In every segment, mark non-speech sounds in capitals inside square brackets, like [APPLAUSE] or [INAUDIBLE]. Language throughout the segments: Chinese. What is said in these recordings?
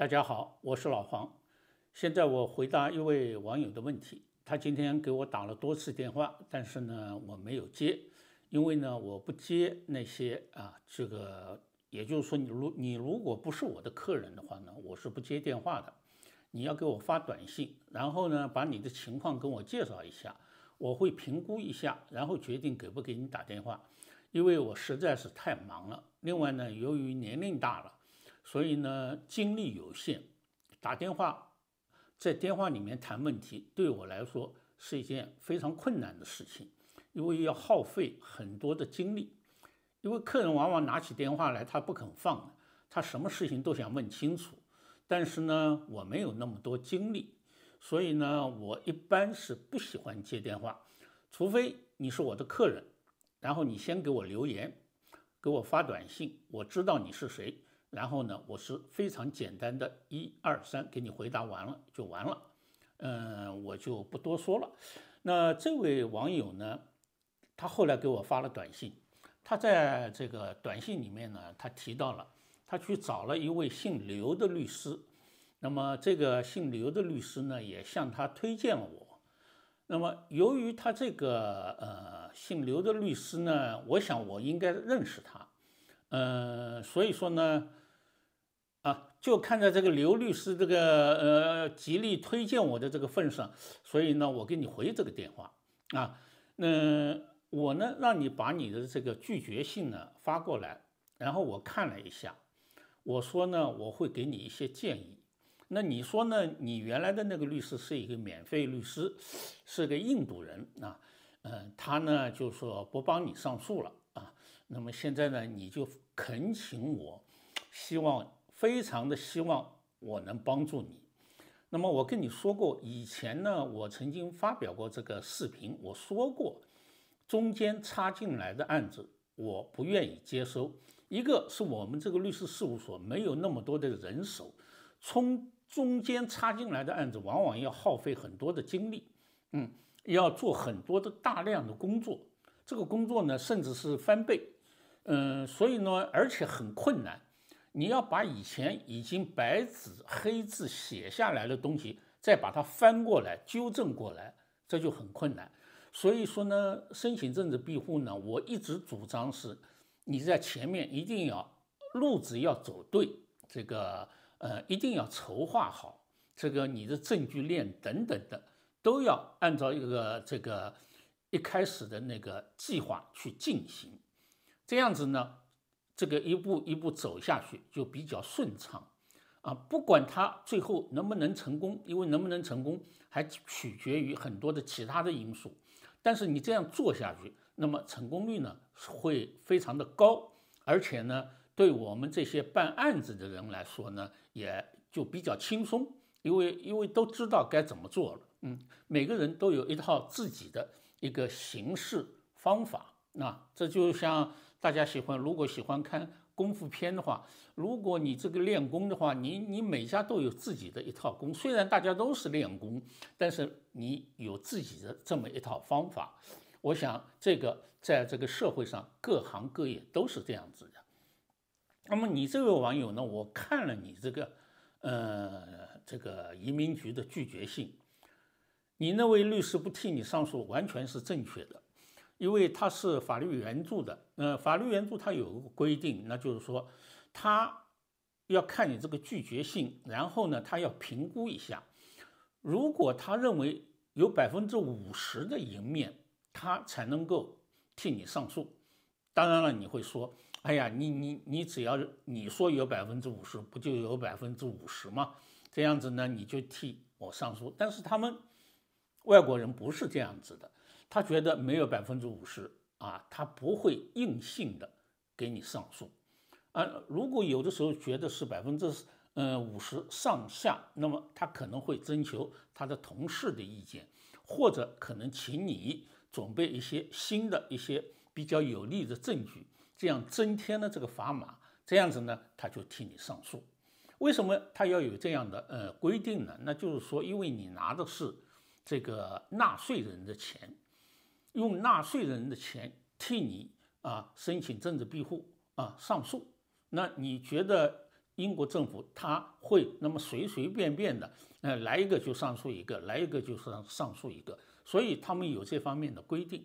大家好，我是老黄。现在我回答一位网友的问题。他今天给我打了多次电话，但是呢，我没有接，因为呢，我不接那些啊，这个，也就是说，你如你如果不是我的客人的话呢，我是不接电话的。你要给我发短信，然后呢，把你的情况跟我介绍一下，我会评估一下，然后决定给不给你打电话。因为我实在是太忙了。另外呢，由于年龄大了。所以呢，精力有限，打电话，在电话里面谈问题，对我来说是一件非常困难的事情，因为要耗费很多的精力。因为客人往往拿起电话来，他不肯放，他什么事情都想问清楚。但是呢，我没有那么多精力，所以呢，我一般是不喜欢接电话，除非你是我的客人，然后你先给我留言，给我发短信，我知道你是谁。然后呢，我是非常简单的一二三，给你回答完了就完了，嗯，我就不多说了。那这位网友呢，他后来给我发了短信，他在这个短信里面呢，他提到了他去找了一位姓刘的律师，那么这个姓刘的律师呢，也向他推荐了我。那么由于他这个呃姓刘的律师呢，我想我应该认识他，嗯，所以说呢。啊，就看在这个刘律师这个呃极力推荐我的这个份上，所以呢，我给你回这个电话啊。那我呢让你把你的这个拒绝信呢发过来，然后我看了一下，我说呢我会给你一些建议。那你说呢？你原来的那个律师是一个免费律师，是个印度人啊。嗯，他呢就说不帮你上诉了啊。那么现在呢你就恳请我，希望。非常的希望我能帮助你，那么我跟你说过，以前呢，我曾经发表过这个视频，我说过，中间插进来的案子我不愿意接收。一个是我们这个律师事务所没有那么多的人手，从中间插进来的案子往往要耗费很多的精力，嗯，要做很多的大量的工作，这个工作呢甚至是翻倍，嗯，所以呢，而且很困难。你要把以前已经白纸黑字写下来的东西，再把它翻过来纠正过来，这就很困难。所以说呢，申请政治庇护呢，我一直主张是，你在前面一定要路子要走对，这个呃，一定要筹划好，这个你的证据链等等的，都要按照一个这个一开始的那个计划去进行，这样子呢。这个一步一步走下去就比较顺畅啊，不管他最后能不能成功，因为能不能成功还取决于很多的其他的因素。但是你这样做下去，那么成功率呢会非常的高，而且呢，对我们这些办案子的人来说呢，也就比较轻松，因为因为都知道该怎么做了。嗯，每个人都有一套自己的一个行事方法，那这就像。大家喜欢，如果喜欢看功夫片的话，如果你这个练功的话，你你每家都有自己的一套功，虽然大家都是练功，但是你有自己的这么一套方法。我想这个在这个社会上各行各业都是这样子的。那么你这位网友呢，我看了你这个，呃，这个移民局的拒绝信，你那位律师不替你上诉，完全是正确的。因为他是法律援助的，呃，法律援助他有个规定，那就是说，他要看你这个拒绝性，然后呢，他要评估一下，如果他认为有百分之五十的赢面，他才能够替你上诉。当然了，你会说，哎呀，你你你只要你说有百分之五十，不就有百分之五十吗？这样子呢，你就替我上诉。但是他们外国人不是这样子的。他觉得没有百分之五十啊，他不会硬性的给你上诉啊。如果有的时候觉得是百分之呃五十上下，那么他可能会征求他的同事的意见，或者可能请你准备一些新的一些比较有利的证据，这样增添了这个砝码，这样子呢，他就替你上诉。为什么他要有这样的呃规定呢？那就是说，因为你拿的是这个纳税人的钱。用纳税人的钱替你啊申请政治庇护啊上诉，那你觉得英国政府他会那么随随便便的呃来一个就上诉一个，来一个就上上诉一个？所以他们有这方面的规定。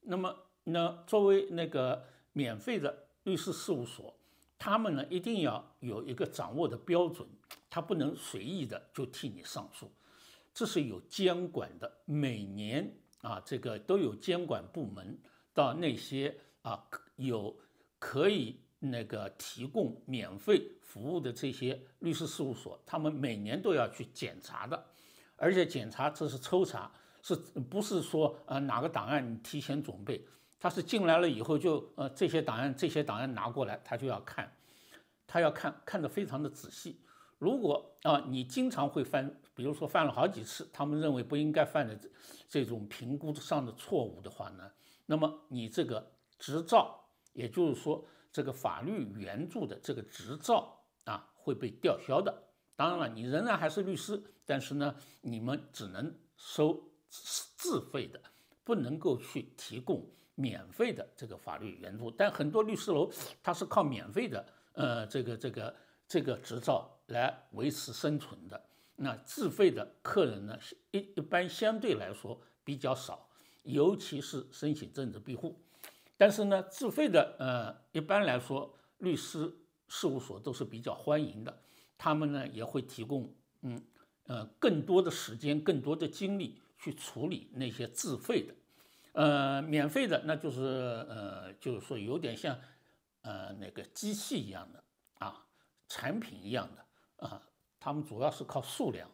那么那作为那个免费的律师事务所，他们呢一定要有一个掌握的标准，他不能随意的就替你上诉，这是有监管的。每年。啊，这个都有监管部门到那些啊有可以那个提供免费服务的这些律师事务所，他们每年都要去检查的，而且检查这是抽查，是不是说啊哪个档案你提前准备，他是进来了以后就呃这些档案这些档案拿过来他就要看，他要看看得非常的仔细，如果啊你经常会翻。比如说犯了好几次，他们认为不应该犯的这种评估上的错误的话呢，那么你这个执照，也就是说这个法律援助的这个执照啊，会被吊销的。当然了，你仍然还是律师，但是呢，你们只能收自费的，不能够去提供免费的这个法律援助。但很多律师楼，它是靠免费的，呃，这个这个这个执照来维持生存的。那自费的客人呢？一一般相对来说比较少，尤其是申请政治庇护。但是呢，自费的呃，一般来说律师事务所都是比较欢迎的，他们呢也会提供嗯呃更多的时间、更多的精力去处理那些自费的，呃免费的，那就是呃就是说有点像呃那个机器一样的啊产品一样的啊。他们主要是靠数量，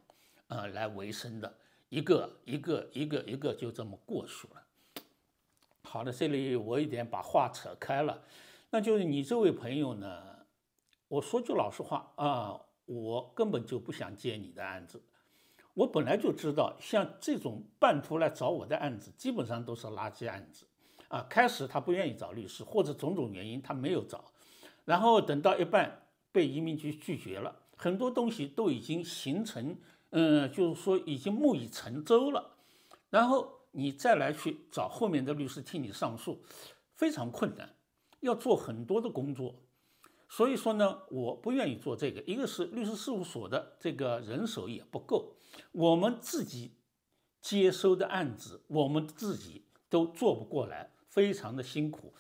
呃，来维生的，一个一个一个一个就这么过去了。好的，这里我有点把话扯开了，那就是你这位朋友呢，我说句老实话啊，我根本就不想接你的案子，我本来就知道像这种半途来找我的案子基本上都是垃圾案子，啊，开始他不愿意找律师或者种种原因他没有找，然后等到一半被移民局拒绝了。很多东西都已经形成，嗯，就是说已经木已成舟了，然后你再来去找后面的律师替你上诉，非常困难，要做很多的工作。所以说呢，我不愿意做这个，一个是律师事务所的这个人手也不够，我们自己接收的案子，我们自己都做不过来，非常的辛苦，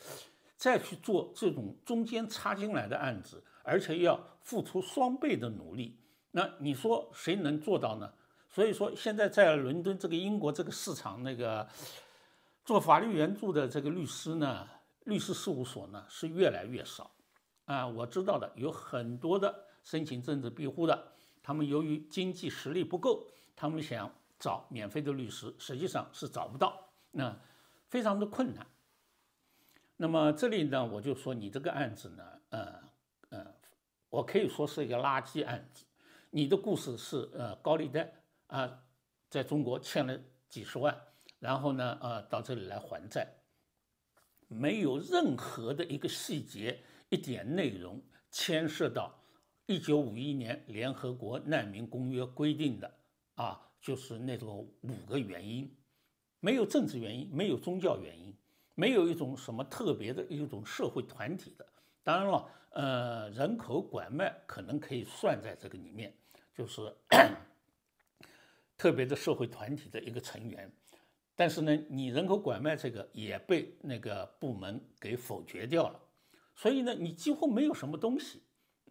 再去做这种中间插进来的案子。而且又要付出双倍的努力，那你说谁能做到呢？所以说现在在伦敦这个英国这个市场，那个做法律援助的这个律师呢，律师事务所呢是越来越少。啊，我知道的有很多的申请政治庇护的，他们由于经济实力不够，他们想找免费的律师，实际上是找不到，那非常的困难。那么这里呢，我就说你这个案子呢，呃。我可以说是一个垃圾案子。你的故事是呃高利贷啊，在中国欠了几十万，然后呢呃到这里来还债，没有任何的一个细节、一点内容牵涉到一九五一年联合国难民公约规定的啊，就是那种五个原因，没有政治原因，没有宗教原因，没有一种什么特别的一种社会团体的。当然了，呃，人口拐卖可能可以算在这个里面，就是 [COUGHS] 特别的社会团体的一个成员。但是呢，你人口拐卖这个也被那个部门给否决掉了，所以呢，你几乎没有什么东西。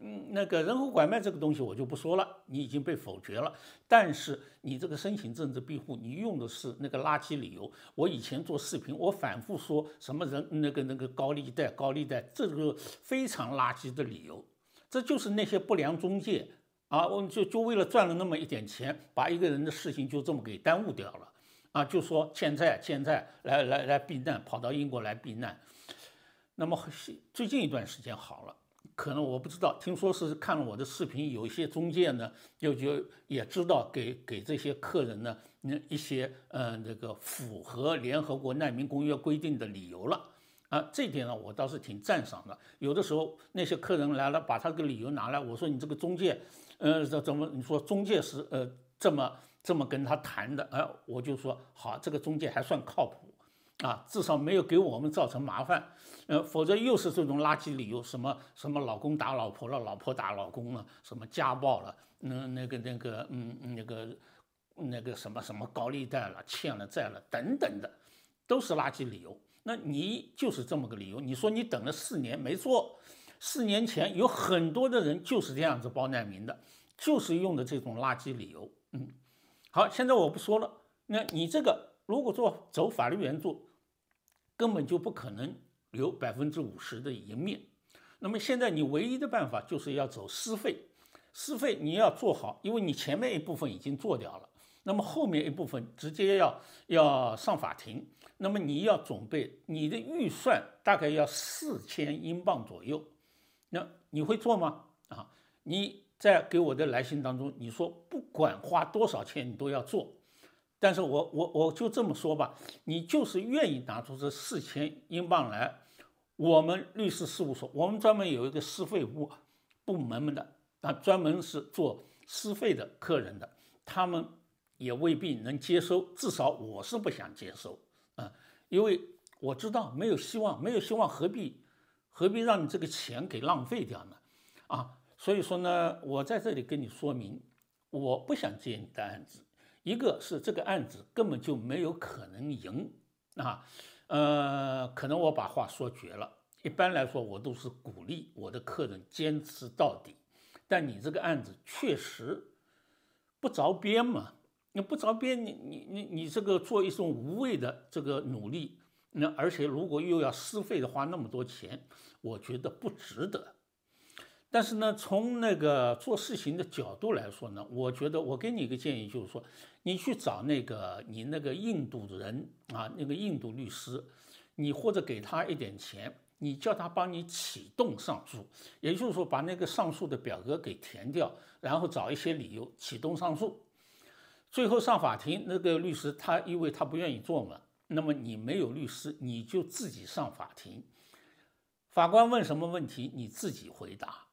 嗯，那个人口拐卖这个东西我就不说了，你已经被否决了。但是你这个申请政治庇护，你用的是那个垃圾理由。我以前做视频，我反复说什么人那个那个高利贷高利贷，这个非常垃圾的理由。这就是那些不良中介啊，我们就就为了赚了那么一点钱，把一个人的事情就这么给耽误掉了啊，就说欠债欠债来来来避难，跑到英国来避难。那么最近一段时间好了。可能我不知道，听说是看了我的视频，有一些中介呢，又就也知道给给这些客人呢，那一些呃那个符合联合国难民公约规定的理由了，啊，这点呢我倒是挺赞赏的。有的时候那些客人来了，把他的理由拿来，我说你这个中介，呃，怎么你说中介是呃这么这么跟他谈的？哎，我就说好，这个中介还算靠谱。啊，至少没有给我们造成麻烦，呃，否则又是这种垃圾理由，什么什么老公打老婆了，老婆打老公了，什么家暴了，那那个那个，嗯，那个那个什么什么高利贷了，欠了债了等等的，都是垃圾理由。那你就是这么个理由，你说你等了四年，没错，四年前有很多的人就是这样子包难民的，就是用的这种垃圾理由。嗯，好，现在我不说了，那你这个如果做走法律援助。根本就不可能留百分之五十的赢面，那么现在你唯一的办法就是要走私费，私费你要做好，因为你前面一部分已经做掉了，那么后面一部分直接要要上法庭，那么你要准备你的预算大概要四千英镑左右，那你会做吗？啊，你在给我的来信当中你说不管花多少钱你都要做。但是我我我就这么说吧，你就是愿意拿出这四千英镑来，我们律师事务所，我们专门有一个私费部，部门的，啊，专门是做私费的客人的，他们也未必能接收，至少我是不想接收啊，因为我知道没有希望，没有希望何必，何必让你这个钱给浪费掉呢？啊，所以说呢，我在这里跟你说明，我不想接你的案子。一个是这个案子根本就没有可能赢啊，呃，可能我把话说绝了。一般来说，我都是鼓励我的客人坚持到底，但你这个案子确实不着边嘛。你不着边，你你你你这个做一种无谓的这个努力，那而且如果又要收费的花那么多钱，我觉得不值得。但是呢，从那个做事情的角度来说呢，我觉得我给你一个建议，就是说，你去找那个你那个印度人啊，那个印度律师，你或者给他一点钱，你叫他帮你启动上诉，也就是说把那个上诉的表格给填掉，然后找一些理由启动上诉，最后上法庭那个律师他因为他不愿意做嘛，那么你没有律师，你就自己上法庭，法官问什么问题你自己回答。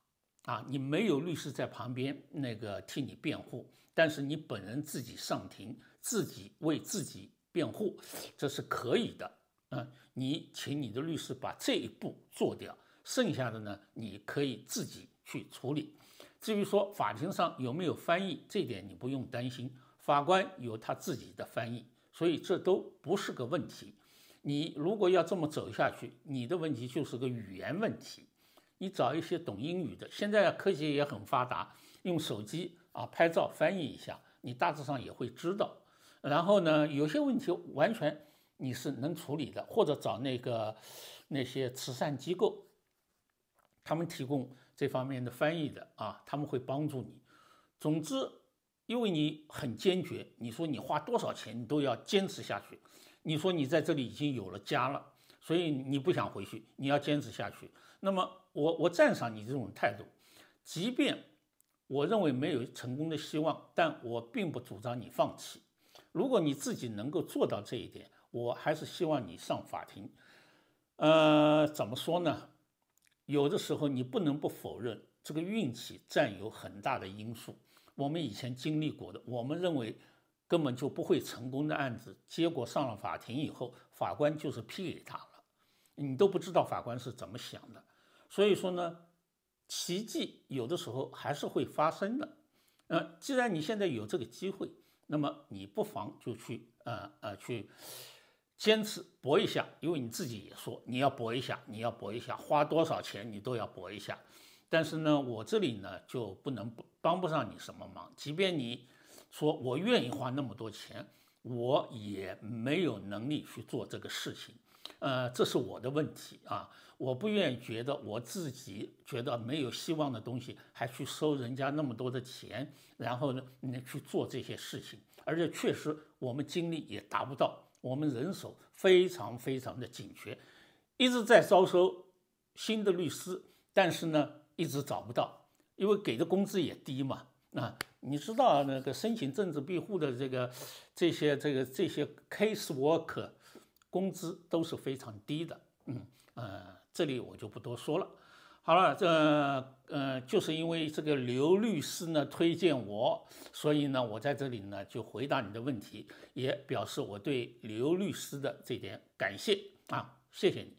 啊，你没有律师在旁边那个替你辩护，但是你本人自己上庭，自己为自己辩护，这是可以的。嗯，你请你的律师把这一步做掉，剩下的呢，你可以自己去处理。至于说法庭上有没有翻译，这点你不用担心，法官有他自己的翻译，所以这都不是个问题。你如果要这么走下去，你的问题就是个语言问题。你找一些懂英语的，现在科学也很发达，用手机啊拍照翻译一下，你大致上也会知道。然后呢，有些问题完全你是能处理的，或者找那个那些慈善机构，他们提供这方面的翻译的啊，他们会帮助你。总之，因为你很坚决，你说你花多少钱你都要坚持下去，你说你在这里已经有了家了，所以你不想回去，你要坚持下去。那么我我赞赏你这种态度，即便我认为没有成功的希望，但我并不主张你放弃。如果你自己能够做到这一点，我还是希望你上法庭。呃，怎么说呢？有的时候你不能不否认，这个运气占有很大的因素。我们以前经历过的，我们认为根本就不会成功的案子，结果上了法庭以后，法官就是批给他了，你都不知道法官是怎么想的。所以说呢，奇迹有的时候还是会发生的。呃，既然你现在有这个机会，那么你不妨就去呃呃去坚持搏一下，因为你自己也说你要搏一下，你要搏一下，花多少钱你都要搏一下。但是呢，我这里呢就不能帮不上你什么忙，即便你说我愿意花那么多钱，我也没有能力去做这个事情。呃，这是我的问题啊！我不愿意觉得我自己觉得没有希望的东西，还去收人家那么多的钱，然后呢，你去做这些事情。而且确实，我们精力也达不到，我们人手非常非常的紧缺，一直在招收新的律师，但是呢，一直找不到，因为给的工资也低嘛。啊。你知道那个申请政治庇护的这个这些这个这些 case w o r k 工资都是非常低的，嗯呃，这里我就不多说了。好了，这呃，就是因为这个刘律师呢推荐我，所以呢，我在这里呢就回答你的问题，也表示我对刘律师的这点感谢啊，谢谢你。